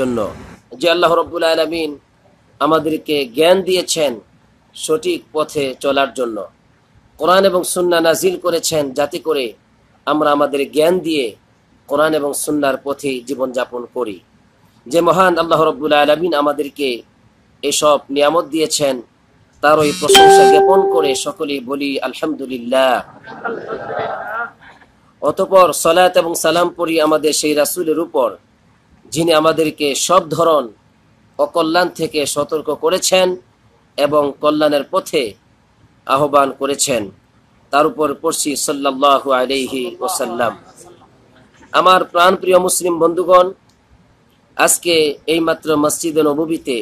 জন্য যে আল্লাহ রব্বুল আলমিন আমাদেরকে জ্ঞান দিয়েছেন সঠিক পথে চলার জন্য কোরআন এবং সুন্না নাজিল করেছেন যাতে করে আমরা আমাদের জ্ঞান দিয়ে কোরআন এবং সুন্নার পথে জীবনযাপন করি যে মহান আল্লাহ রব্বুল আলমিন আমাদেরকে এসব নিয়ামত দিয়েছেন তার ওই প্রশংসা জ্ঞাপন করে সকলেই বলি আলহামদুলিল্লাহ অতপর সলাত এবং সালাম পড়ি আমাদের সেই রাসুলের উপর যিনি আমাদেরকে সব ধরন অকল্যাণ থেকে সতর্ক করেছেন এবং কল্যাণের পথে আহ্বান করেছেন তার উপর পড়ছি সাল্লাহ আলহি ওসাল্লাম আমার প্রিয় মুসলিম বন্ধুগণ আজকে এই মাত্র মসজিদ নবীতে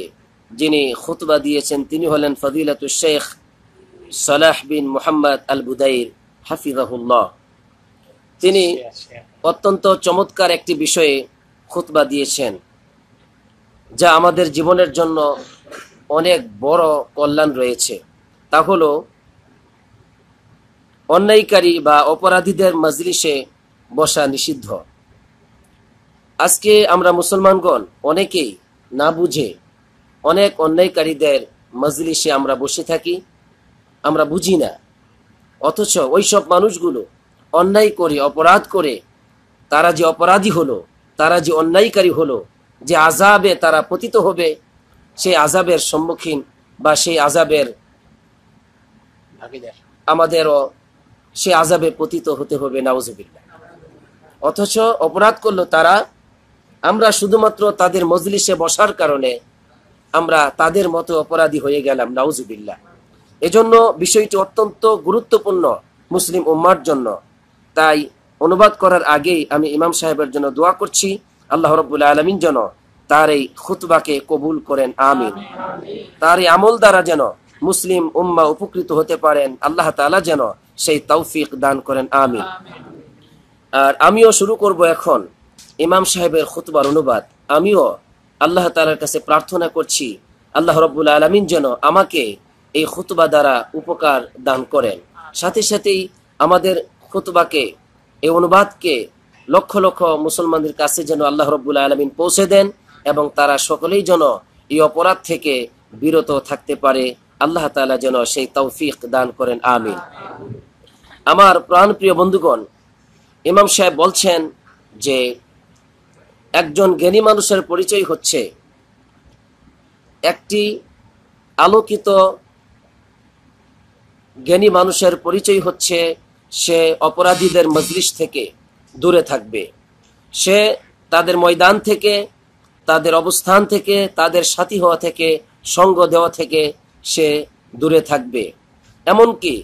যিনি খুতবা দিয়েছেন তিনি হলেন ফদিলাতু শেখ সালাহ বিন মোহাম্মদ আল বুদাইর হাফিজাহুল্লাহ তিনি আচ্ছা, আচ্ছা। অত্যন্ত চমৎকার একটি বিষয়ে খুতবা দিয়েছেন যা আমাদের জীবনের জন্য অনেক বড় কল্যাণ রয়েছে তা হলো অন্যায়কারী বা অপরাধীদের মজলিসে বসা নিষিদ্ধ আজকে আমরা মুসলমানগণ অনেকেই না বুঝে অনেক অন্যায়কারীদের মজলিসে আমরা বসে থাকি আমরা বুঝি না অথচ ওইসব মানুষগুলো অন্যায় করে অপরাধ করে তারা যে অপরাধী হলো তারা যে অন্যায়কারী হলো যে আজাবে তারা পতিত হবে সেই আজাবের সম্মুখীন বা সেই আজাবের আমাদেরও সে আজাবে পতিত হতে হবে নাওজবিল্লা অথচ অপরাধ করলো তারা আমরা শুধুমাত্র তাদের মজলিসে বসার কারণে আমরা তাদের মতো অপরাধী হয়ে গেলাম নাওজবিল্লা এজন্য বিষয়টি অত্যন্ত গুরুত্বপূর্ণ মুসলিম উম্মার জন্য তাই অনুবাদ করার আগেই আমি ইমাম সাহেবের জন্য দোয়া করছি আল্লাহ রব্বুল আলমিন যেন তার এই খুতবাকে কবুল করেন আমিন তার এই আমল দ্বারা যেন মুসলিম উম্মা উপকৃত হতে পারেন আল্লাহ তালা যেন সেই তৌফিক দান করেন আমিন আর আমিও শুরু করব এখন ইমাম সাহেবের খুতবার অনুবাদ আমিও আল্লাহ তালার কাছে প্রার্থনা করছি আল্লাহ রব্বুল আলমিন যেন আমাকে এই খুতবা দ্বারা উপকার দান করেন সাথে সাথেই আমাদের খুতবাকে এই অনুবাদকে লক্ষ লক্ষ মুসলমানদের কাছে যেন আল্লাহ রব্বুল আলমিন পৌঁছে দেন এবং তারা সকলেই যেন এই অপরাধ থেকে বিরত থাকতে পারে আল্লাহ তালা যেন সেই তৌফিক দান করেন আমিন আমার প্রাণ প্রিয় বন্ধুগণ ইমাম সাহেব বলছেন যে একজন জ্ঞানী মানুষের পরিচয় হচ্ছে একটি আলোকিত জ্ঞানী মানুষের পরিচয় হচ্ছে সে অপরাধীদের মজলিস থেকে দূরে থাকবে সে তাদের ময়দান থেকে তাদের অবস্থান থেকে তাদের সাথী হওয়া থেকে সঙ্গ দেওয়া থেকে সে দূরে থাকবে এমনকি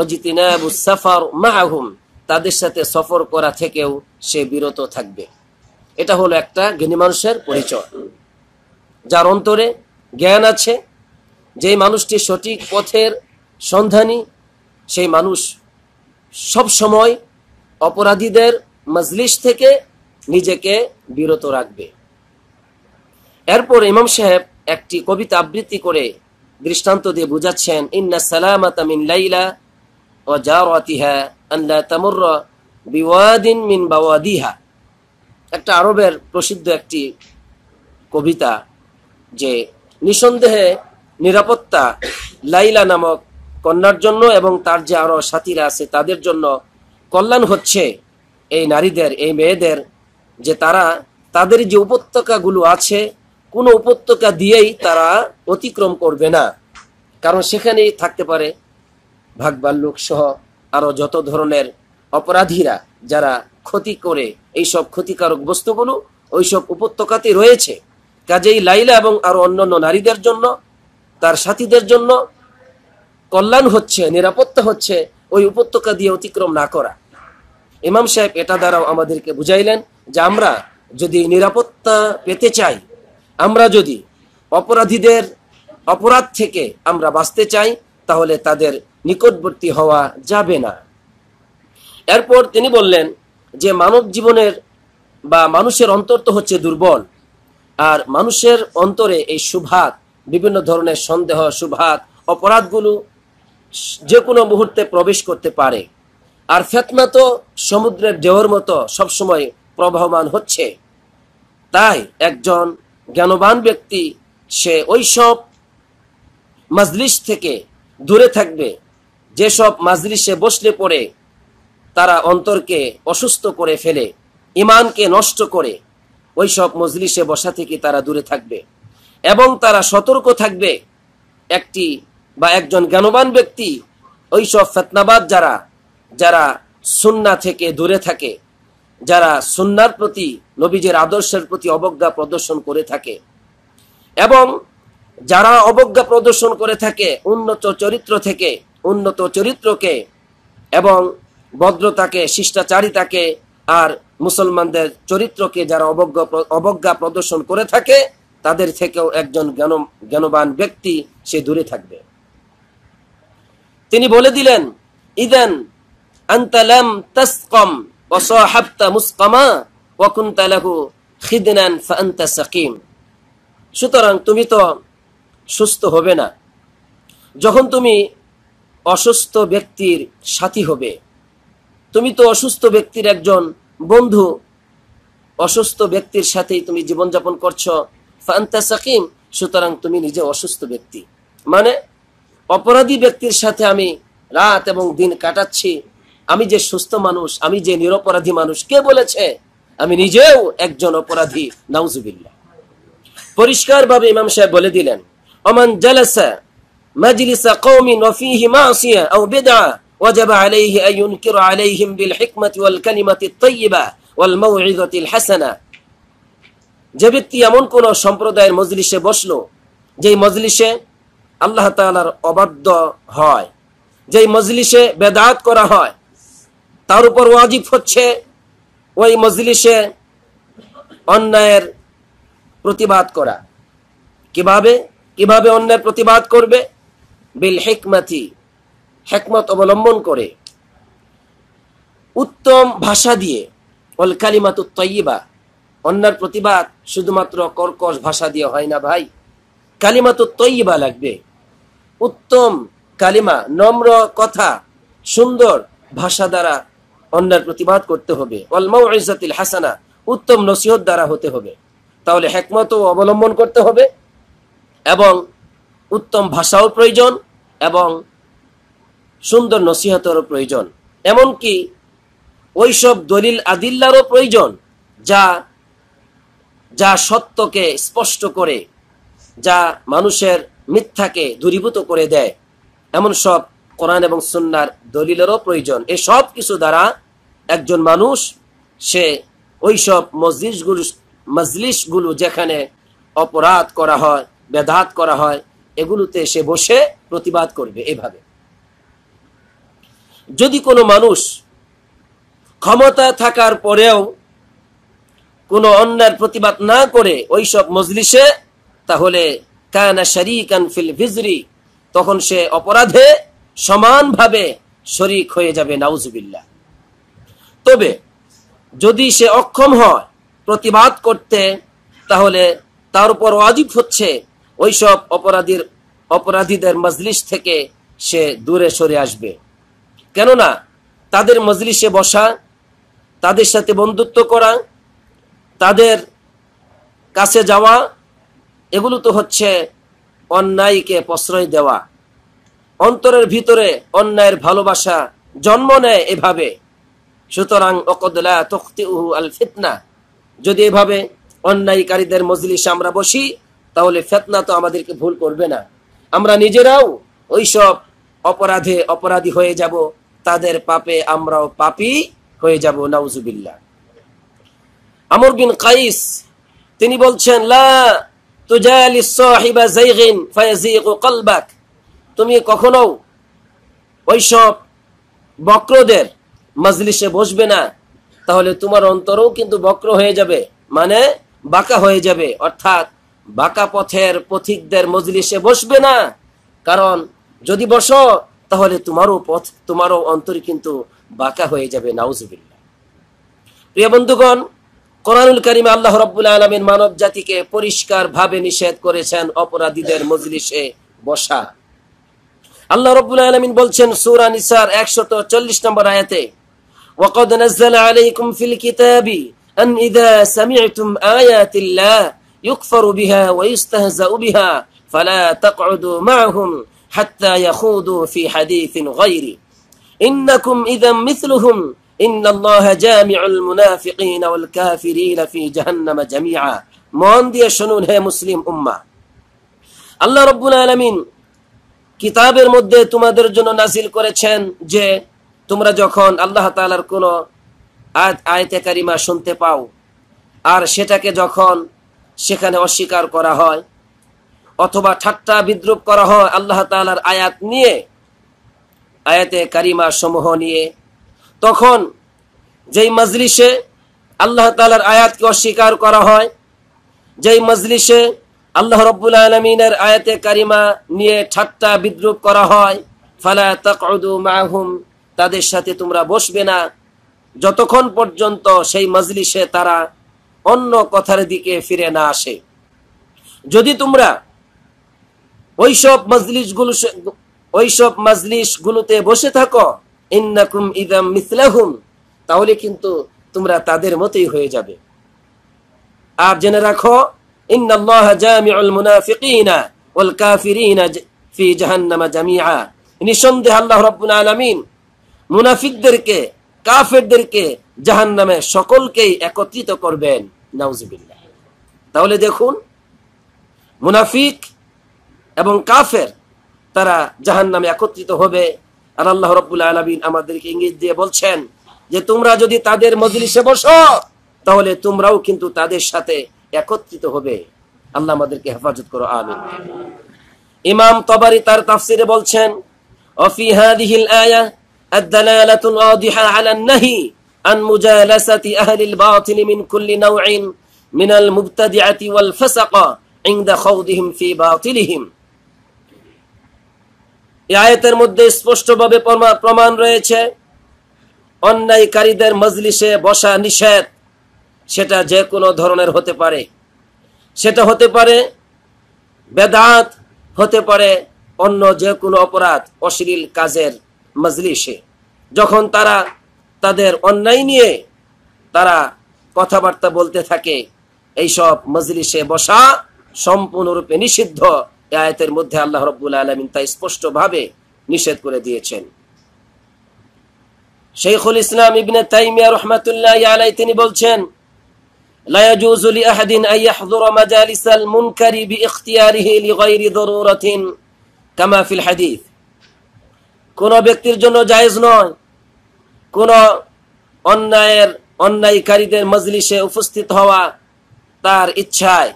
অজিতিনাবু সাফার মাহুম তাদের সাথে সফর করা থেকেও সে বিরত থাকবে এটা হলো একটা জ্ঞানী মানুষের পরিচয় যার অন্তরে জ্ঞান আছে যেই মানুষটি সঠিক পথের সন্ধানী সেই মানুষ সব সময় অপরাধীদের মজলিস থেকে নিজেকে বিরত রাখবে এরপর ইমাম সাহেব একটি কবিতা আবৃত্তি করে দৃষ্টান্ত দিয়ে বুঝাচ্ছেন ইন্না সালামাতা মিন লাইলা ও জাওয়াতিহা আল্লাহ তামুর বিওয়াদিন মিন বাওয়াদিহা একটা আরবের প্রসিদ্ধ একটি কবিতা যে নিঃসন্দেহে নিরাপত্তা লাইলা নামক কন্যার জন্য এবং তার যে আরও সাথীরা আছে তাদের জন্য কল্যাণ হচ্ছে এই নারীদের এই মেয়েদের যে তারা তাদের যে উপত্যকাগুলো আছে কোনো উপত্যকা দিয়েই তারা অতিক্রম করবে না কারণ সেখানেই থাকতে পারে ভাগবাল্লুক সহ আরও যত ধরনের অপরাধীরা যারা ক্ষতি করে এই সব ক্ষতিকারক বস্তুগুলো ওই সব উপত্যকাতে রয়েছে কাজেই লাইলা এবং আরও অন্যান্য নারীদের জন্য তার সাথীদের জন্য কল্যাণ হচ্ছে নিরাপত্তা হচ্ছে ওই উপত্যকা দিয়ে অতিক্রম না করা ইমাম সাহেব এটা দ্বারাও আমাদেরকে বুঝাইলেন যে আমরা যদি নিরাপত্তা পেতে চাই আমরা যদি অপরাধীদের অপরাধ থেকে আমরা বাঁচতে চাই তাহলে তাদের নিকটবর্তী হওয়া যাবে না এরপর তিনি বললেন যে মানব জীবনের বা মানুষের অন্তর তো হচ্ছে দুর্বল আর মানুষের অন্তরে এই সুভাত বিভিন্ন ধরনের সন্দেহ সুভাত অপরাধগুলো যে কোনো মুহূর্তে প্রবেশ করতে পারে আর ফেতনা তো সমুদ্রের ঢেউর মতো সবসময় প্রবাহমান হচ্ছে তাই একজন জ্ঞানবান ব্যক্তি সে ওইসব মাজলিস থেকে দূরে থাকবে যেসব মাজলিসে বসলে পড়ে তারা অন্তরকে অসুস্থ করে ফেলে ইমানকে নষ্ট করে ওইসব মজলিসে বসা থেকে তারা দূরে থাকবে এবং তারা সতর্ক থাকবে একটি বা একজন জ্ঞানবান ব্যক্তি ওইসব ফেতনাবাদ যারা যারা সুন্না থেকে দূরে থাকে যারা সুন্নার প্রতি নবীজের আদর্শের প্রতি অবজ্ঞা প্রদর্শন করে থাকে এবং যারা অবজ্ঞা প্রদর্শন করে থাকে উন্নত চরিত্র থেকে উন্নত চরিত্রকে এবং ভদ্রতাকে শিষ্টাচারিতাকে আর মুসলমানদের চরিত্রকে যারা অবজ্ঞা অবজ্ঞা প্রদর্শন করে থাকে তাদের থেকেও একজন জ্ঞান জ্ঞানবান ব্যক্তি সে দূরে থাকবে তিনি বলে দিলেন ইদান আন্তালাম তাসকম ওয়াসাহাবতা মুসকামা ওয়া কুনতা লাহু খিদনান ফান্তা সাকিম সুতরাং তুমি তো সুস্থ হবে না যখন তুমি অসুস্থ ব্যক্তির সাথী হবে তুমি তো অসুস্থ ব্যক্তির একজন বন্ধু অসুস্থ ব্যক্তির সাথেই তুমি জীবনযাপন করছো ফান্তা সাকিম সুতরাং তুমি নিজে অসুস্থ ব্যক্তি মানে অপরাধী ব্যক্তির সাথে আমি রাত এবং দিন কাটাচ্ছি আমি যে সুস্থ মানুষ আমি যে নিরপরাধী মানুষ কে বলেছে আমি নিজেও একজন অপরাধী নাউজুবিল্লা ভাবে ইমাম সাহেব বলে দিলেন অমান জালাসা মাজলিসা কওমি নফিহি মাসিয়া আও বিদআ ওয়াজাব আলাইহি আইয়ুনকির আলাইহিম বিল হিকমাতি ওয়াল কালিমাতি আত-তাইয়্যিবা ওয়াল মাউইযাতিল হাসানা যে ব্যক্তি এমন কোন সম্প্রদায়ের মজলিসে বসলো যেই মজলিসে আল্লাহ তালার অবাধ্য হয় যেই মজলিসে বেদাত করা হয় তার উপর ওয়াজিব হচ্ছে ওই মজলিসে অন্যায়ের প্রতিবাদ করা কিভাবে কিভাবে অন্যায়ের প্রতিবাদ করবে বিল হেকমাথি হেকমত অবলম্বন করে উত্তম ভাষা দিয়ে অল কালিমাতু তৈবা অন্যার প্রতিবাদ শুধুমাত্র কর্কশ ভাষা দিয়ে হয় না ভাই কালিমাতু তৈবা লাগবে উত্তম কালিমা নম্র কথা সুন্দর ভাষা দ্বারা অন্যের প্রতিবাদ করতে হবে অলমাউ হাসানা উত্তম নসিহত দ্বারা হতে হবে তাহলে হ্যাকমত অবলম্বন করতে হবে এবং উত্তম ভাষাও প্রয়োজন এবং সুন্দর নসিহতেরও প্রয়োজন এমনকি ওইসব দলিল আদিল্লারও প্রয়োজন যা যা সত্যকে স্পষ্ট করে যা মানুষের মিথ্যাকে দূরীভূত করে দেয় এমন সব কোরআন এবং সুন্নার দলিলেরও প্রয়োজন এই সব কিছু দ্বারা একজন মানুষ সে ওই সব মজলিশগুলো মজলিশগুলো যেখানে অপরাধ করা হয় বেদাত করা হয় এগুলোতে সে বসে প্রতিবাদ করবে এভাবে যদি কোনো মানুষ ক্ষমতা থাকার পরেও কোনো অন্যের প্রতিবাদ না করে ওই সব মজলিসে তাহলে ফিল তখন সে অপরাধে সমানভাবে শরিক হয়ে যাবে নাউজুবিল্লা তবে যদি সে অক্ষম হয় প্রতিবাদ করতে তাহলে তার উপর অজীব হচ্ছে ওইসব অপরাধীর অপরাধীদের মজলিস থেকে সে দূরে সরে আসবে কেননা তাদের মজলিসে বসা তাদের সাথে বন্ধুত্ব করা তাদের কাছে যাওয়া এগুলো তো হচ্ছে অন্যায়কে প্রশ্রয় দেওয়া অন্তরের ভিতরে অন্যায়ের ভালোবাসা জন্ম নেয় এভাবে সুতরাং অকদলা তখতি উহু আল ফিতনা যদি এভাবে অন্যায়কারীদের মজলিসে আমরা বসি তাহলে ফেতনা তো আমাদেরকে ভুল করবে না আমরা নিজেরাও ওইসব অপরাধে অপরাধী হয়ে যাব তাদের পাপে আমরাও পাপি হয়ে যাব নাউজুবিল্লা আমর বিন কাইস তিনি বলছেন লা তুমি কখনো ওইসব বক্রদের মজলিসে বসবে না তাহলে তোমার অন্তরও কিন্তু বক্র হয়ে যাবে মানে বাঁকা হয়ে যাবে অর্থাৎ বাঁকা পথের পথিকদের মজলিসে বসবে না কারণ যদি বসো তাহলে তোমারও পথ তোমারও অন্তর কিন্তু বাঁকা হয়ে যাবে নাউজবিল্লা প্রিয় বন্ধুগণ কোরআনুল করিমে আল্লাহ রব্বুল আলমিন মানব জাতিকে পরিষ্কার ভাবে নিষেধ করেছেন অপরাধীদের মজলিসে বসা আল্লাহ রব্বুল আলমিন বলছেন সুরা নিসার একশত চল্লিশ নম্বর আয়াতে وقد نزل عليكم في الكتاب أن إذا سمعتم آيات الله يكفر بها ويستهزأ بها فلا تقعدوا معهم حتى يخوضوا في حديث غيره إنكم إذا مثلهم মন দিয়ে শুনুন হে মুসলিম উম্মা আল্লাহ রব্বুল আলমিন কিতাবের মধ্যে তোমাদের জন্য নাজিল করেছেন যে তোমরা যখন আল্লাহ তাআলার কোন কোনো আয়াতে কারিমা শুনতে পাও আর সেটাকে যখন সেখানে অস্বীকার করা হয় অথবা ঠাট্টা বিদ্রুপ করা হয় আল্লাহ তালার আয়াত নিয়ে আয়াতে কারিমা সমূহ নিয়ে তখন যেই মজলিসে আল্লাহ তালার আয়াতকে অস্বীকার করা হয় যেই মজলিসে আল্লাহ রব্বুল আলমিনের আয়াতে কারিমা নিয়ে ঠাট্টা বিদ্রুপ করা হয় ফালা তকদু মাহুম তাদের সাথে তোমরা বসবে না যতক্ষণ পর্যন্ত সেই মজলিসে তারা অন্য কথার দিকে ফিরে না আসে যদি তোমরা ওইসব মজলিসগুলো ওইসব মজলিসগুলোতে বসে থাকো ইন্নাকুম ইদাম মিসলাহুম তাহলে কিন্তু তোমরা তাদের মতোই হয়ে যাবে আর জেনে রাখো জাহান্নামা আল্লাহ জাহান্নামে সকলকেই একত্রিত করবেন তাহলে দেখুন মুনাফিক এবং কাফের তারা জাহান্নামে একত্রিত হবে আর আল্লাহ আলমিন আমাদেরকে ইঙ্গিত দিয়ে বলছেন যে তোমরা যদি তাদের মজলিসে বসো তাহলে তোমরাও কিন্তু তাদের সাথে একত্রিত হবে আল্লাহ আমাদেরকে হেফাজত করো আমিন ইমাম তবারি তার তাফসিরে বলছেন وفي هذه الآية الدلالة واضحة على النهي عن مجالسة أهل الباطل من كل نوع من المبتدعة والفسقة عند خوضهم আয়াতের মধ্যে স্পষ্টভাবে প্রমাণ রয়েছে অন্যায়কারীদের মজলিসে বসা নিষেধ সেটা যে কোনো ধরনের হতে পারে সেটা হতে পারে বেদাত হতে পারে অন্য যে কোনো অপরাধ অশ্লীল কাজের মজলিসে যখন তারা তাদের অন্যায় নিয়ে তারা কথাবার্তা বলতে থাকে এইসব মজলিসে বসা সম্পূর্ণরূপে নিষিদ্ধ আয়াতের মধ্যে আল্লাহ রব্বুল আলমিন তা স্পষ্টভাবে নিষেধ করে দিয়েছেন শেখুল ইসলাম ইবনে তাইমিয়া রহমাতুল্লাহ আলাই তিনি বলছেন لا يجوز لأحد أن يحضر مجالس المنكر بإختياره لغير ضرورة كما في الحديث কোন ব্যক্তির জন্য জায়েজ নয় কোন অন্যায়ের অন্যায়কারীদের মজলিসে উপস্থিত হওয়া تار ইচ্ছায়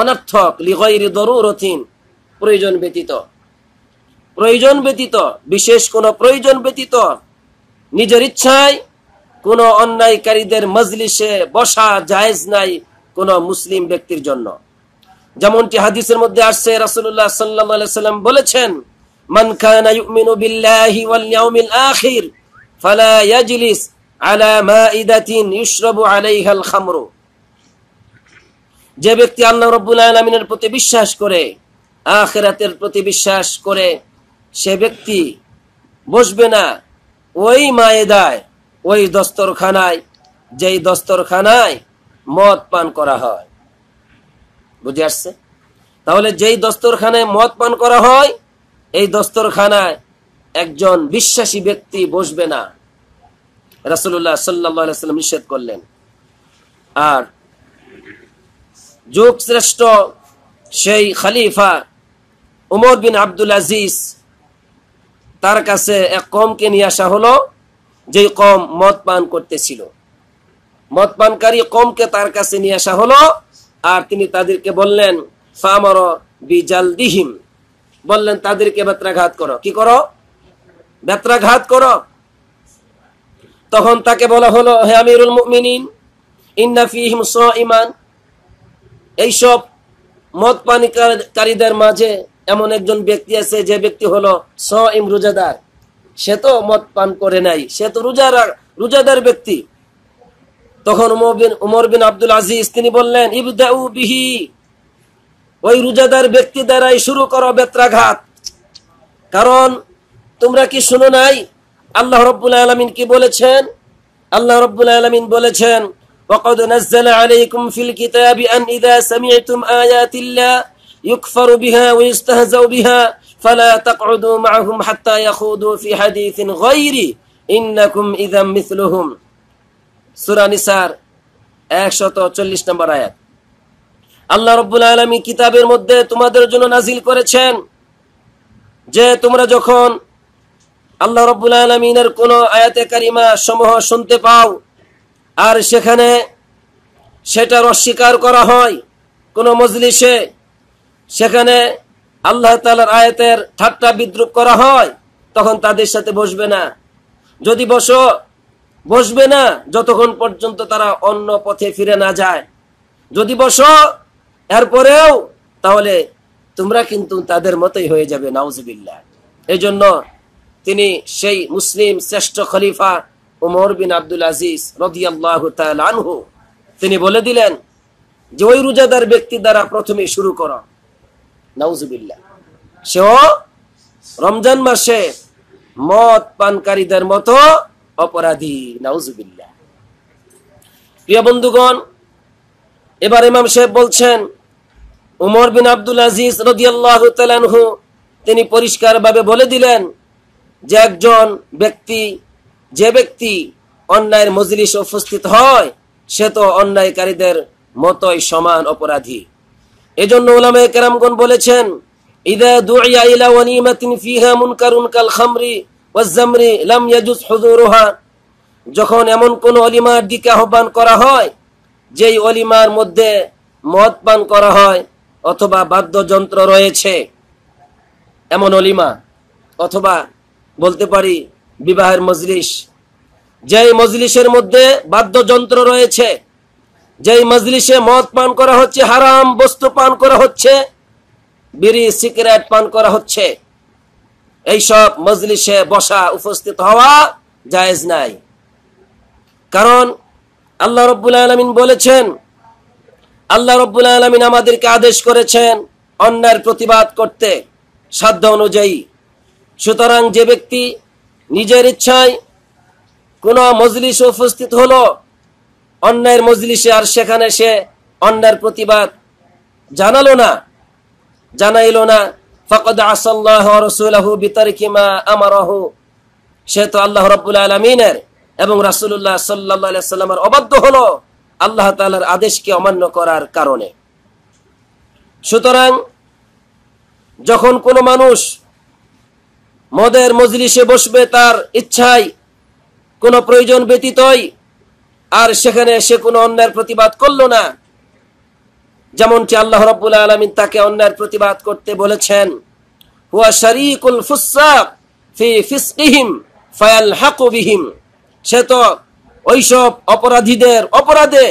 অনার্থক লিগৈরি দরুরথিন প্রয়োজন ব্যতীত প্রয়োজন ব্যতীত বিশেষ কোন প্রয়োজন ব্যতীত নিজের ইচ্ছায় কোন অন্যায়কারীদের মজলিসে বসা জায়েজ নাই কোন মুসলিম ব্যক্তির জন্য যেমনটি হাদিসের মধ্যে আসছে সাল্লাল্লাহু আলাইহি সাল্লাম বলেছেন মান কানা ইউমিনু বিল্লাহি ওয়াল ইয়াউমিল আখির ফালা ইয়াজলিস আলা মাঈদাতিন ইশরাবু আলাইহাল খামরু যে ব্যক্তি আল্লাহ রব্বুল আলমিনের প্রতি বিশ্বাস করে আখেরাতের প্রতি বিশ্বাস করে সে ব্যক্তি বসবে না ওই মায়েদায় ওই দস্তরখানায় যেই দস্তরখানায় মদ পান করা হয় বুঝে আসছে তাহলে যেই দস্তরখানায় মদ পান করা হয় এই দস্তরখানায় একজন বিশ্বাসী ব্যক্তি বসবে না রাসুল্লাহ সাল্লাহ সাল্লাম নিষেধ করলেন আর শ্রেষ্ঠ সেই খালিফা উমর বিন আব্দুল আজিজ তার কাছে এক কমকে নিয়ে আসা হলো যেই কম মদ পান করতেছিল মদ পানকারী কমকে তার কাছে নিয়ে আসা হলো আর তিনি তাদেরকে বললেন ফামর দিহিম বললেন তাদেরকে বেত্রাঘাত করো কি করো বেত্রাঘাত করো তখন তাকে বলা হলো হে আমিরুল মুমিনিন ইন্নাফিহিম ফিহিম ইমান এইসব মদ পানিকারীদের মাঝে এমন একজন ব্যক্তি আছে যে ব্যক্তি হলো স ইম রোজাদার সে তো মদ পান করে নাই সে তো রোজার রোজাদার ব্যক্তি তখন উমর বিন আব্দুল আজিজ তিনি বললেন ইবদাউ বিহি ওই রোজাদার ব্যক্তি দ্বারাই শুরু করো বেত্রাঘাত কারণ তোমরা কি শুনো নাই আল্লাহ রব্বুল আলমিন কি বলেছেন আল্লাহ রব্বুল আলমিন বলেছেন وقد نزل عليكم في الكتاب أن إذا سمعتم آيات الله يكفر بها ويستهزأ بها فلا تقعدوا معهم حتى يخوضوا في حديث غيري إنكم إذا مثلهم سورة نسار 140 নম্বর আয়াত الله رب العالمين كتاب المدة তোমাদের জন্য নাজিল كورتشان যে তোমরা যখন الله رب العالمين কোনো آيات كريمة সমূহ শুনতে পাও আর সেখানে সেটার অস্বীকার করা হয় কোনো মজলিসে সেখানে আল্লাহ তালার আয়াতের ঠাট্টা বিদ্রুপ করা হয় তখন তাদের সাথে বসবে না যদি বসো বসবে না যতক্ষণ পর্যন্ত তারা অন্য পথে ফিরে না যায় যদি বসো এরপরেও তাহলে তোমরা কিন্তু তাদের মতোই হয়ে যাবে নাউজবিল্লা এই জন্য তিনি সেই মুসলিম শ্রেষ্ঠ খলিফা ওমর বিন আব্দুল আজিজ রদিয়াল্লাহ আনহু তিনি বলে দিলেন যে ওই রোজাদার ব্যক্তি দ্বারা প্রথমে শুরু করো নাউজুবিল্লা সেও রমজান মাসে মদ পানকারীদের মতো অপরাধী নাউজুবিল্লা প্রিয় বন্ধুগণ এবার ইমাম সাহেব বলছেন উমর বিন আব্দুল আজিজ রদিয়াল্লাহ তালানহু তিনি পরিষ্কারভাবে বলে দিলেন যে একজন ব্যক্তি যে ব্যক্তি অন্যায়ের মজলিস উপস্থিত হয় সে তো অন্যায়কারীদের মতোই সমান অপরাধী এজন্য ওলামে কেরামগণ বলেছেন ইদা দুইয়া ইলা ওয়ানিমাতিন ফিহা মুনকারুন কাল খামরি ওয়াজ-জামরি লাম যখন এমন কোন অলিমার দিকে আহ্বান করা হয় যেই অলিমার মধ্যে মদ পান করা হয় অথবা বাদ্যযন্ত্র রয়েছে এমন অলিমা অথবা বলতে পারি বিবাহের যেই মজলিসের মধ্যে বাদ্যযন্ত্র রয়েছে যেই মজলিসে মদ পান করা হচ্ছে হারাম বস্তু পান করা হচ্ছে বিড়ি সিগারেট পান করা হচ্ছে এইসব মজলিসে বসা উপস্থিত হওয়া জায়েজ নাই কারণ আল্লাহ রব্বুল আলমিন বলেছেন আল্লাহ রব্বুল আলমিন আমাদেরকে আদেশ করেছেন অন্যায়ের প্রতিবাদ করতে সাধ্য অনুযায়ী সুতরাং যে ব্যক্তি নিজের ইচ্ছায় কোনো মজলিসে উপস্থিত হলো অন্যায়ের মজলিসে আর সেখানে সে অন্যায়ের প্রতিবাদ জানালো না জানাইল না ফকদ আসল্লাহ রসুলাহু বিতারিকিমা আমারহু সে তো আল্লাহ রব্বুল আলমিনের এবং রাসুল্লাহ সাল্লাহ সাল্লামের অবাধ্য হলো আল্লাহ তালার আদেশকে অমান্য করার কারণে সুতরাং যখন কোনো মানুষ মদের মজলিসে বসবে তার ইচ্ছায় কোনো প্রয়োজন ব্যতীতই আর সেখানে সে কোনো অন্যায়ের প্রতিবাদ করল না যেমনটি আল্লাহ রব্বুল আলমিন তাকে অন্যায়ের প্রতিবাদ করতে বলেছেন হুয়া শরিকুল ফুসাক ফি ফিসকিহিম ফায়াল হাকুবিহিম সে তো ওইসব অপরাধীদের অপরাধে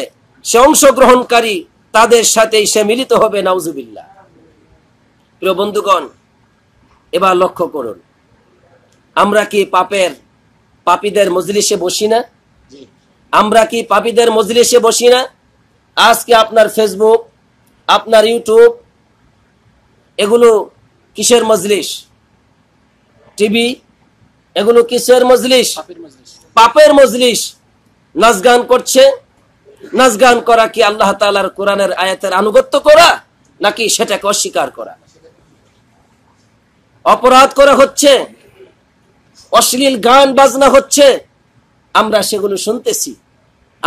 সে অংশগ্রহণকারী তাদের সাথেই সে মিলিত হবে নাউজুবিল্লা প্রিয় বন্ধুগণ এবার লক্ষ্য করুন আমরা কি পাপের পাপীদের মজলিসে বসি না আমরা কি পাপীদের মজলিসে বসি না আজকে আপনার ফেসবুক আপনার ইউটিউব এগুলো কিসের মজলিস টিভি এগুলো কিসের মজলিস পাপের মজলিস নাচ গান করছে নাচ গান করা কি আল্লাহ তালার কোরআনের আয়াতের আনুগত্য করা নাকি সেটাকে অস্বীকার করা অপরাধ করা হচ্ছে অশ্লীল গান বাজনা হচ্ছে আমরা সেগুলো শুনতেছি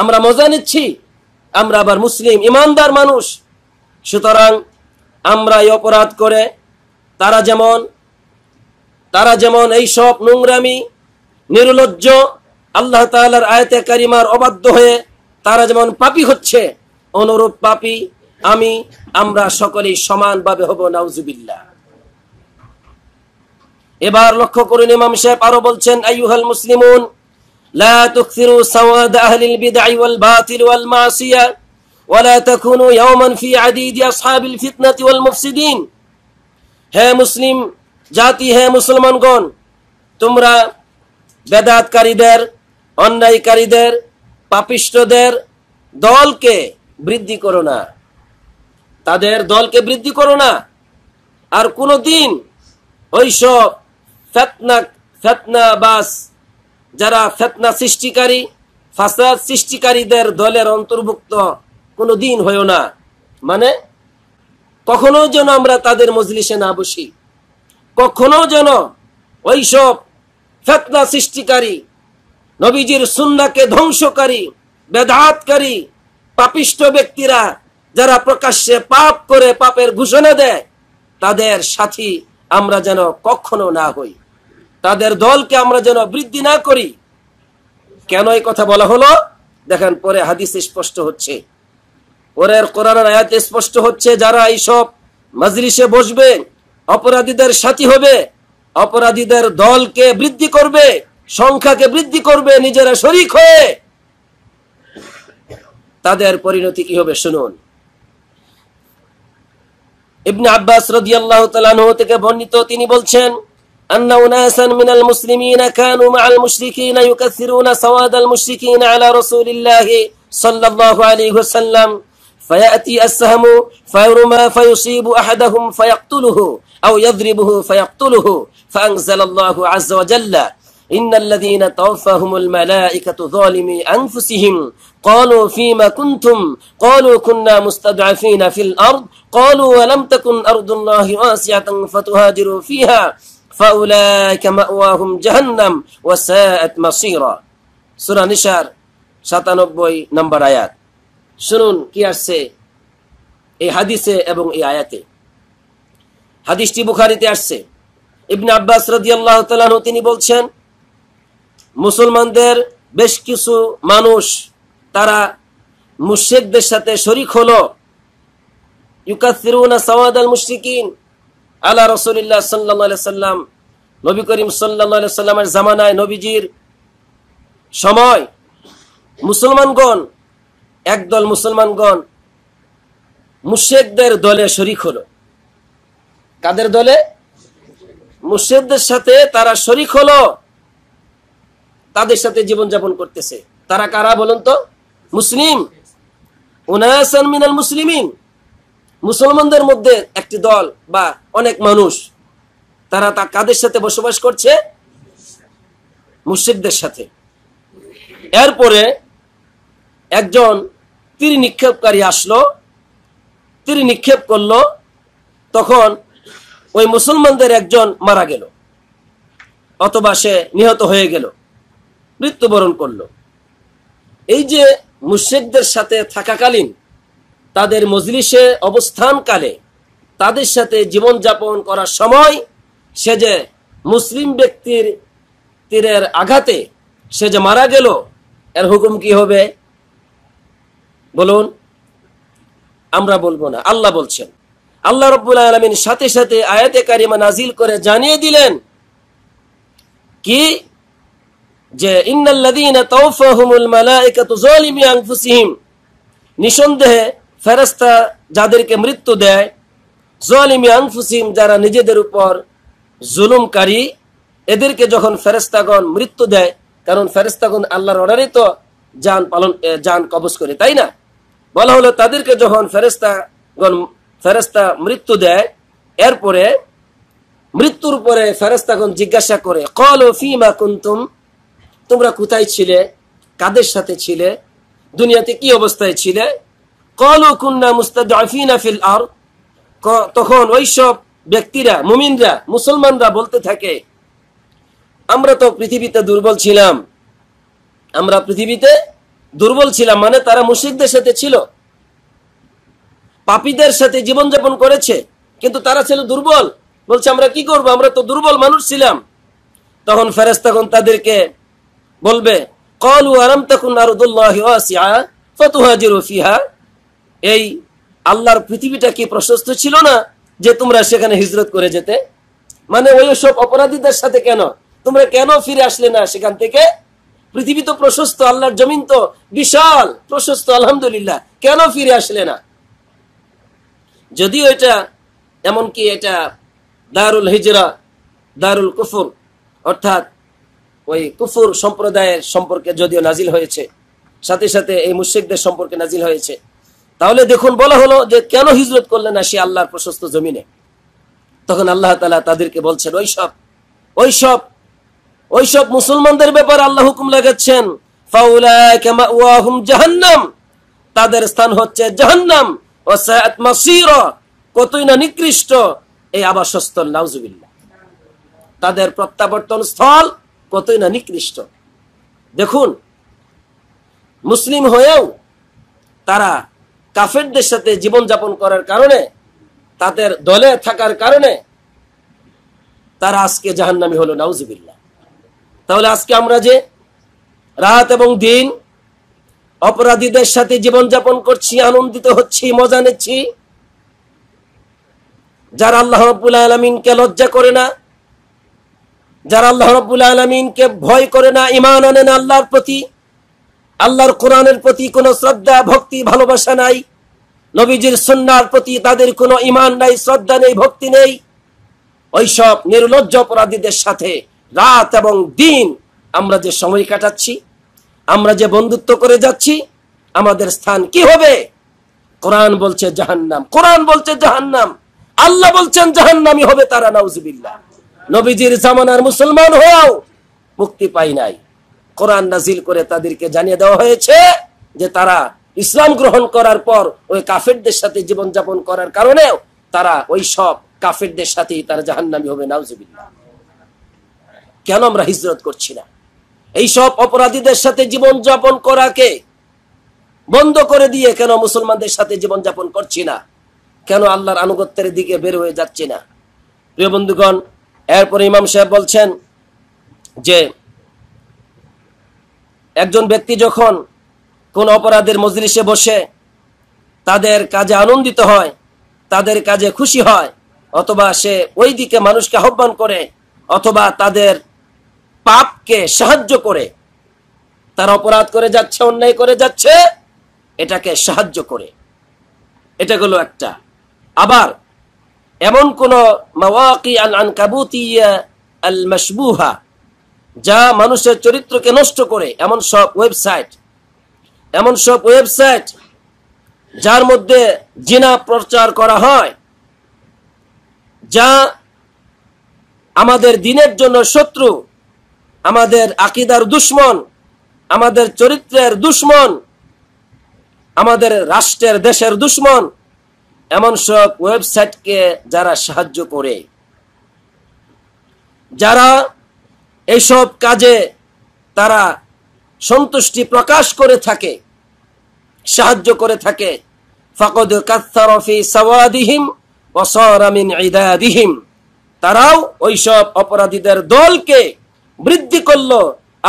আমরা মজা নিচ্ছি আমরা আবার মুসলিম ইমানদার মানুষ সুতরাং আমরা এই অপরাধ করে তারা যেমন তারা যেমন এই সব নোংরামি নিরুলজ্জ আল্লাহ তালার আয়তে কারিমার অবাধ্য হয়ে তারা যেমন পাপি হচ্ছে অনুরূপ পাপি আমি আমরা সকলেই সমানভাবে হব নাউজুবিল্লাহ এবার লক্ষ্য করুন ইমাম সাহেব আরো বলছেন আইয়ুহাল মুসলিমুন লা তুকসিরু সাওয়াদ আহলিল বিদআ ওয়াল বাতিল ওয়াল মাসিয়া ولا تكونوا يوما في عديد اصحاب الفتنه والمفسدين হে মুসলিম জাতি হে মুসলমানগণ তোমরা বেদাতকারীদের অন্যায়কারীদের পাপিষ্টদের দলকে বৃদ্ধি করো না তাদের দলকে বৃদ্ধি করো না আর কোনো দিন ওইসব ফেতনা ফেতনাবাস যারা ফেতনা সৃষ্টিকারী ফাসাদ সৃষ্টিকারীদের দলের অন্তর্ভুক্ত কোনো দিন হয়েও না মানে কখনো যেন আমরা তাদের মজলিসে না বসি কখনো যেন ওইসব ফেতনা সৃষ্টিকারী নবীজির সুন্নাকে ধ্বংসকারী বেধাতকারী পাপিষ্ট ব্যক্তিরা যারা প্রকাশ্যে পাপ করে পাপের ঘোষণা দেয় তাদের সাথী আমরা যেন কখনো না হই তাদের দলকে আমরা যেন বৃদ্ধি না করি কেন এই কথা বলা হলো দেখেন পরে হাদিস স্পষ্ট হচ্ছে পরের কোরআন আয়াতে স্পষ্ট হচ্ছে যারা এইসব মাজলিসে বসবে অপরাধীদের সাথী হবে অপরাধীদের দলকে বৃদ্ধি করবে সংখ্যাকে বৃদ্ধি করবে নিজেরা শরিক হয়ে তাদের পরিণতি কি হবে শুনুন ইবনে আব্বাস রদিয়াল্লাহ তালাহ থেকে বর্ণিত তিনি বলছেন أن أناسا من المسلمين كانوا مع المشركين يكثرون سواد المشركين على رسول الله صلى الله عليه وسلم فيأتي السهم فيرمى فيصيب أحدهم فيقتله أو يضربه فيقتله فأنزل الله عز وجل إن الذين توفاهم الملائكة ظالمي أنفسهم قالوا فيما كنتم قالوا كنا مستضعفين في الأرض قالوا ولم تكن أرض الله واسعة فتهاجروا فيها فأولئك مأواهم جهنم وساءت مصيرا হাদিসটি বুখারিতে আসছে ইবনে আব্বাস রাদিয়াল্লাহু তাআলা তিনি বলছেন মুসলমানদের বেশ কিছু মানুষ তারা মুশরিকদের সাথে শরিক হলো ইউকাসিরুনা সাওয়াদাল মুশরিকিন আল্লাহ রসুলিল্লাহ সাল্লাহ সাল্লাম নবী করিম সাল্লাহ সাল্লামের জামানায় নবীজির সময় মুসলমানগণ একদল মুসলমানগণ মুর্শেকদের দলে শরিক হলো কাদের দলে মুর্শেকদের সাথে তারা শরিক হলো তাদের সাথে জীবনযাপন করতেছে তারা কারা বলুন তো মুসলিম উনায়াসান মিনাল মুসলিমিন মুসলমানদের মধ্যে একটি দল বা অনেক মানুষ তারা তা কাদের সাথে বসবাস করছে মুসিদদের সাথে এরপরে একজন তীর নিক্ষেপকারী আসলো তীর নিক্ষেপ করলো তখন ওই মুসলমানদের একজন মারা গেল অথবা সে নিহত হয়ে গেল মৃত্যুবরণ করলো এই যে মুসিদদের সাথে থাকাকালীন তাদের মজলিসে অবস্থানকালে তাদের সাথে জীবনযাপন করার সময় সে যে মুসলিম ব্যক্তির তীরের আঘাতে সে যে মারা গেল এর হুকুম কি হবে বলুন আমরা বলবো না আল্লাহ বলছেন আল্লাহ রব্বুল আলমিন সাথে সাথে আয়াতে কারিমা নাজিল করে জানিয়ে দিলেন কি যে ইন্নাল্লাদিনা তাওফাহুমুল মালাইকাতু যালিমি আনফুসিহিম নিঃসন্দেহে ফেরস্তা যাদেরকে মৃত্যু দেয় জলিমি আংফুসিম যারা নিজেদের উপর জুলুমকারী এদেরকে যখন ফেরেস্তাগণ মৃত্যু দেয় কারণ ফেরেস্তাগণ আল্লাহর অর্ডারে তো যান পালন যান কবজ করে তাই না বলা হলো তাদেরকে যখন ফেরেস্তাগণ ফেরেস্তা মৃত্যু দেয় এরপরে মৃত্যুর পরে ফেরেস্তাগণ জিজ্ঞাসা করে কল ও ফিমা কুন্তুম তোমরা কোথায় ছিলে কাদের সাথে ছিলে দুনিয়াতে কি অবস্থায় ছিলে তখন ওইসব ব্যক্তিরা মুমিনরা মুসলমানরা বলতে থাকে আমরা তো পৃথিবীতে দুর্বল ছিলাম আমরা পৃথিবীতে দুর্বল ছিলাম মানে তারা মুশিকদের সাথে ছিল পাপীদের সাথে জীবনযাপন করেছে কিন্তু তারা ছিল দুর্বল বলছে আমরা কি করব আমরা তো দুর্বল মানুষ ছিলাম তখন ফেরাজ তখন তাদেরকে বলবে কল ও আরাম তখন আর এই আল্লাহর পৃথিবীটা কি প্রশস্ত ছিল না যে তোমরা সেখানে হিজরত করে যেতে মানে ওই সব অপরাধীদের সাথে কেন তোমরা কেন ফিরে আসলে না সেখান থেকে পৃথিবী তো প্রশস্ত আল্লাহর জমিন তো বিশাল প্রশস্ত আলহামদুলিল্লাহ কেন ফিরে আসলে না যদিও এটা এমনকি এটা দারুল হিজরা দারুল কুফুর অর্থাৎ ওই কুফুর সম্প্রদায়ের সম্পর্কে যদিও নাজিল হয়েছে সাথে সাথে এই মুর্শিকদের সম্পর্কে নাজিল হয়েছে তাহলে দেখুন বলা হলো যে কেন হিজরত করলেন আসি আল্লাহর প্রশস্ত জমিনে তখন আল্লাহ তালা তাদেরকে বলছেন ওইসব ওইসব ওইসব মুসলমানদের ব্যাপার আল্লাহ হুকুম লাগাচ্ছেন জাহান্নাম তাদের স্থান হচ্ছে জাহান্নাম কতই না নিকৃষ্ট এই আবাসস্থল নাউজুবিল্লা তাদের প্রত্যাবর্তন স্থল কতই না নিকৃষ্ট দেখুন মুসলিম হয়েও তারা কাফেরদের সাথে জীবনযাপন করার কারণে তাদের দলে থাকার কারণে তারা আজকে জাহান্নামি হলো নাউজিবিল্লা তাহলে আজকে আমরা যে রাত এবং দিন অপরাধীদের সাথে জীবনযাপন করছি আনন্দিত হচ্ছি মজা নিচ্ছি যারা আল্লাহ রব্বুল আলমিনকে লজ্জা করে না যারা আল্লাহ রব্বুল আলমিনকে ভয় করে না ইমান আনে না আল্লাহর প্রতি আল্লাহর কোরআনের প্রতি কোনো শ্রদ্ধা ভক্তি ভালোবাসা নাই নবীজির সন্ন্যার প্রতি তাদের কোনো ইমান নাই শ্রদ্ধা নেই ভক্তি নেই ওইসব নির্লজ্জ অপরাধীদের সাথে রাত এবং দিন আমরা যে সময় কাটাচ্ছি আমরা যে বন্ধুত্ব করে যাচ্ছি আমাদের স্থান কি হবে কোরআন বলছে জাহান্নাম কোরআন বলছে জাহান্নাম আল্লাহ বলছেন জাহান্নামি হবে তারা নাউজবিল্লা নবীজির জামানার মুসলমান হওয়াও মুক্তি পাই নাই কোরআন নাজিল করে তাদেরকে জানিয়ে দেওয়া হয়েছে যে তারা ইসলাম গ্রহণ করার পর ওই কাফেরদের সাথে জীবনযাপন করার কারণেও তারা ওই সব কাফেরদের সাথেই তারা জাহান্নামি হবে নাউজুবিল্লা কেন আমরা হিজরত করছি না এইসব অপরাধীদের সাথে জীবনযাপন করাকে বন্ধ করে দিয়ে কেন মুসলমানদের সাথে জীবনযাপন করছি না কেন আল্লাহর আনুগত্যের দিকে বের হয়ে যাচ্ছি না প্রিয় বন্ধুগণ এরপরে ইমাম সাহেব বলছেন যে একজন ব্যক্তি যখন কোন অপরাধের মজলিসে বসে তাদের কাজে আনন্দিত হয় তাদের কাজে খুশি হয় অথবা সে ওই দিকে মানুষকে আহ্বান করে অথবা তাদের পাপকে সাহায্য করে তার অপরাধ করে যাচ্ছে অন্যায় করে যাচ্ছে এটাকে সাহায্য করে এটা হলো একটা আবার এমন কোন মাওয়াকি আল আনকাবুতিয়া আল মশবুহা যা মানুষের চরিত্রকে নষ্ট করে এমন সব ওয়েবসাইট এমন সব ওয়েবসাইট যার মধ্যে জিনা প্রচার করা হয় যা আমাদের দিনের জন্য শত্রু আমাদের আকিদার দুশ্মন আমাদের চরিত্রের দুশ্মন আমাদের রাষ্ট্রের দেশের দুশ্মন এমন সব ওয়েবসাইটকে যারা সাহায্য করে যারা এইসব কাজে তারা সন্তুষ্টি প্রকাশ করে থাকে সাহায্য করে থাকে ফকদ কাত্তারফি সওয়াদিহিম ওসরামিন ইদাদিহিম তারাও ওইসব অপরাধীদের দলকে বৃদ্ধি করলো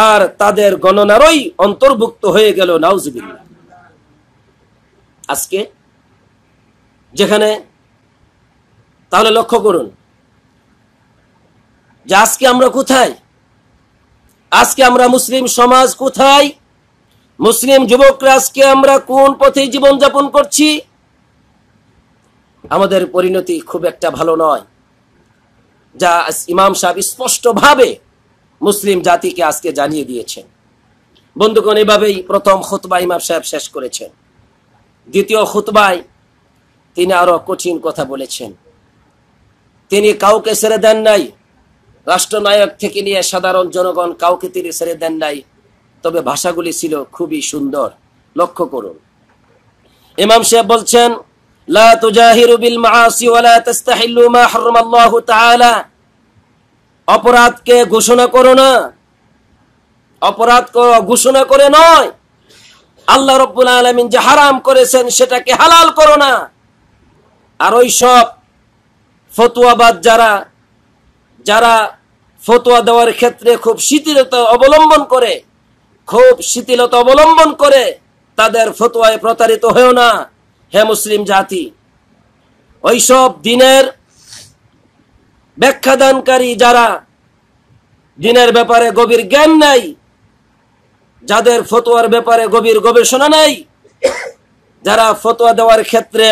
আর তাদের গণনারই অন্তর্ভুক্ত হয়ে গেল নাউজবিল্লা আজকে যেখানে তাহলে লক্ষ্য করুন যে আজকে আমরা কোথায় আজকে আমরা মুসলিম সমাজ কোথায় মুসলিম যুবকরা আজকে আমরা কোন পথে জীবনযাপন করছি আমাদের পরিণতি খুব একটা ভালো নয় যা ইমাম সাহেব স্পষ্টভাবে মুসলিম জাতিকে আজকে জানিয়ে দিয়েছেন বন্ধুগণ এভাবেই প্রথম খুতবা ইমাম সাহেব শেষ করেছেন দ্বিতীয় খুতবায় তিনি আরো কঠিন কথা বলেছেন তিনি কাউকে ছেড়ে দেন নাই রাষ্ট্রনায়ক থেকে নিয়ে সাধারণ জনগণ কাউকে তিনি ছেড়ে দেন নাই তবে ভাষাগুলি ছিল খুবই সুন্দর লক্ষ্য করুন ইমাম সাহেব বলছেন লা তুজাহিরু বিল মাআসি ওয়া অপরাধকে ঘোষণা করো না অপরাধ ঘোষণা করে নয় আল্লাহ রব্বুল আলমিন যে হারাম করেছেন সেটাকে হালাল করো না আর ওই সব ফতুয়াবাদ যারা যারা ফতোয়া দেওয়ার ক্ষেত্রে খুব শিথিলতা অবলম্বন করে খুব শিথিলতা অবলম্বন করে তাদের ফতোয়ায় প্রতারিত হয়েও না হে মুসলিম জাতি ওইসব দিনের ব্যাখ্যাদানকারী যারা দিনের ব্যাপারে গভীর জ্ঞান নাই যাদের ফতোয়ার ব্যাপারে গভীর গবেষণা নাই যারা ফতোয়া দেওয়ার ক্ষেত্রে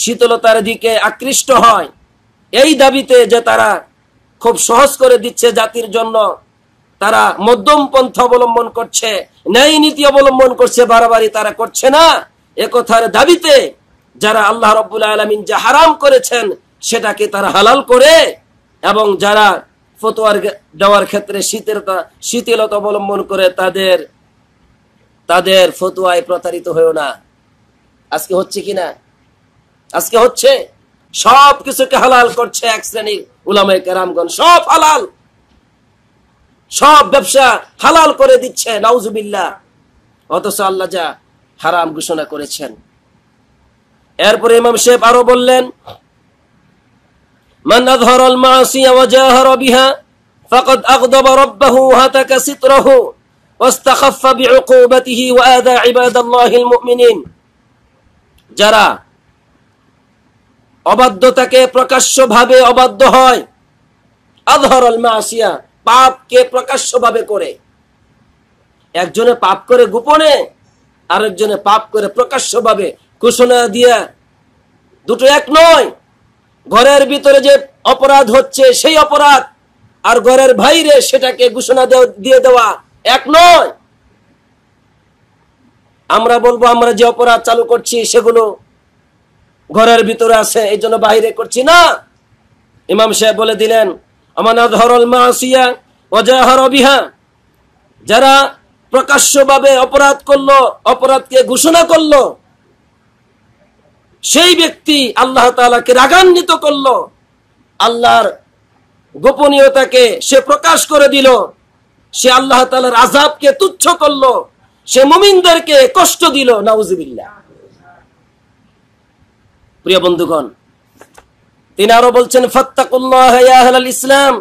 শীতলতার দিকে আকৃষ্ট হয় এই দাবিতে যে তারা খুব সহজ করে দিচ্ছে জাতির জন্য তারা মধ্যম পন্থা অবলম্বন করছে ন্যায় নীতি অবলম্বন করছে বারবারই তারা করছে না একথার দাবিতে যারা আল্লাহ রব্বুল আলমিন যা হারাম করেছেন সেটাকে তারা হালাল করে এবং যারা ফতোয়ার দেওয়ার ক্ষেত্রে শীতের শীতলতা অবলম্বন করে তাদের তাদের ফতোয়ায় প্রতারিত হয়েও না আজকে হচ্ছে কি না আজকে হচ্ছে সব কিছুকে হালাল করছে এক শ্রেণীর উলামায় কেরামগণ সব হালাল সব ব্যবসা হালাল করে দিচ্ছে নাউজুবিল্লা অথচ আল্লাহ যা হারাম ঘোষণা করেছেন এরপরে ইমাম শেফ আরো বললেন من أظهر المعصية وجاهر بها فقد أغضب ربه وهتك ستره واستخف بعقوبته وآذى عباد الله المؤمنين যারা অবাধ্যতাকে ভাবে অবাধ্য হয় আধর পাপ কে প্রকাশ্য ভাবে করে একজনে পাপ করে গোপনে আরেকজনে পাপ করে ভাবে ঘোষণা দিয়া দুটো এক নয় ঘরের ভিতরে যে অপরাধ হচ্ছে সেই অপরাধ আর ঘরের বাইরে সেটাকে ঘোষণা দিয়ে দেওয়া এক নয় আমরা বলবো আমরা যে অপরাধ চালু করছি সেগুলো ঘরের ভিতরে আছে এই জন্য বাহিরে করছি না ইমাম সাহেব বলে দিলেন আমানাত হরল মা আসিয়া অজাহর বিহা যারা প্রকাশ্যভাবে অপরাধ করলো অপরাধকে ঘোষণা করলো সেই ব্যক্তি আল্লাহ তালাকে রাগান্বিত করলো আল্লাহর গোপনীয়তাকে সে প্রকাশ করে দিল সে আল্লাহ তালার আজাবকে তুচ্ছ করলো সে মুমিনদেরকে কষ্ট দিল নাউজিবিল্লা প্রিয় বন্ধুগণ তিনি আরো বলছেন ফত্তাকুল্লাহ ইসলাম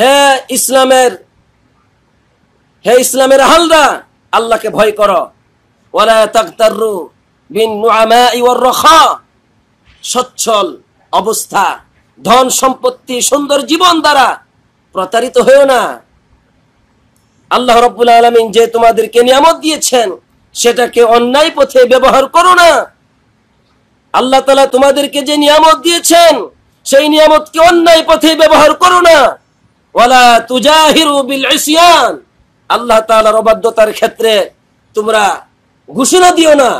হে ইসলামের হে ইসলামের আহলরা আল্লাহকে ভয় করো সচ্ছল অবস্থা ধন সম্পত্তি সুন্দর জীবন দ্বারা প্রতারিত হয়েও না আল্লাহ রব্বুল আলমিন যে তোমাদেরকে নিয়ামত দিয়েছেন সেটাকে অন্যায় পথে ব্যবহার করো না আল্লাহ তালা তোমাদেরকে যে নিয়ামত দিয়েছেন সেই নিয়ামতকে অন্যায় পথে ব্যবহার করো না ওয়ালা তুজাহিরু বিল ইসিয়ান আল্লাহ তাআলার অবাধ্যতার ক্ষেত্রে তোমরা ঘোষণা দিও না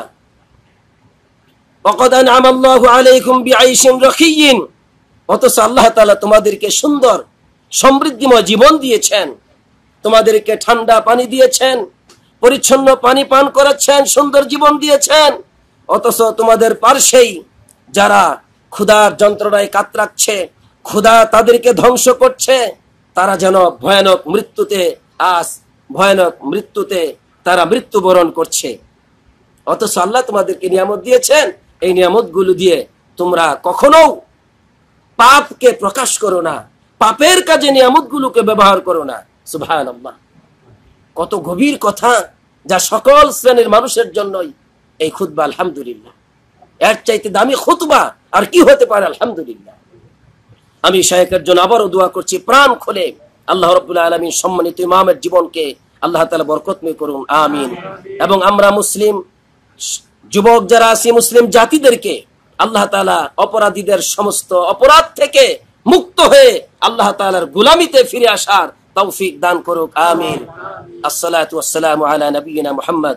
وقد انعم الله عليكم بعيش رخي অথচ আল্লাহ তালা তোমাদেরকে সুন্দর সমৃদ্ধিময় জীবন দিয়েছেন তোমাদেরকে ঠান্ডা পানি দিয়েছেন পরিচ্ছন্ন পানি পান করাচ্ছেন সুন্দর জীবন দিয়েছেন অথচ তোমাদের পার্শ্বেই যারা ক্ষুধার যন্ত্রণায় কাতরাচ্ছে ক্ষুধা তাদেরকে ধ্বংস করছে তারা যেন ভয়ানক মৃত্যুতে আজ ভয়ানক মৃত্যুতে তারা মৃত্যুবরণ করছে অথচ আল্লাহ তোমাদেরকে নিয়ামত দিয়েছেন এই নিয়ামতগুলো দিয়ে তোমরা কখনো পাপকে প্রকাশ করো না পাপের কাজে নিয়ামতগুলোকে ব্যবহার করো না সুভায়ন কত গভীর কথা যা সকল শ্রেণীর মানুষের জন্যই এই খুতবা আলহামদুলিল্লাহ এর চাইতে দামি খুতবা আর কি হতে পারে আলহামদুলিল্লাহ আমি শাহেকের জন্য আবারও দোয়া করছি প্রাণ খুলে আল্লাহ রবুল্লাহ আলমী সম্মানিত ইমামের জীবনকে আল্লাহ তালা বরকতময় করুন আমিন এবং আমরা মুসলিম যুবক যারা আছি মুসলিম জাতিদেরকে আল্লাহ তালা অপরাধীদের সমস্ত অপরাধ থেকে মুক্ত হয়ে আল্লাহ তালার গুলামিতে ফিরে আসার তৌফিক দান করুক আমিন আসসালাতু আসসালামু আলা নবীনা মুহাম্মদ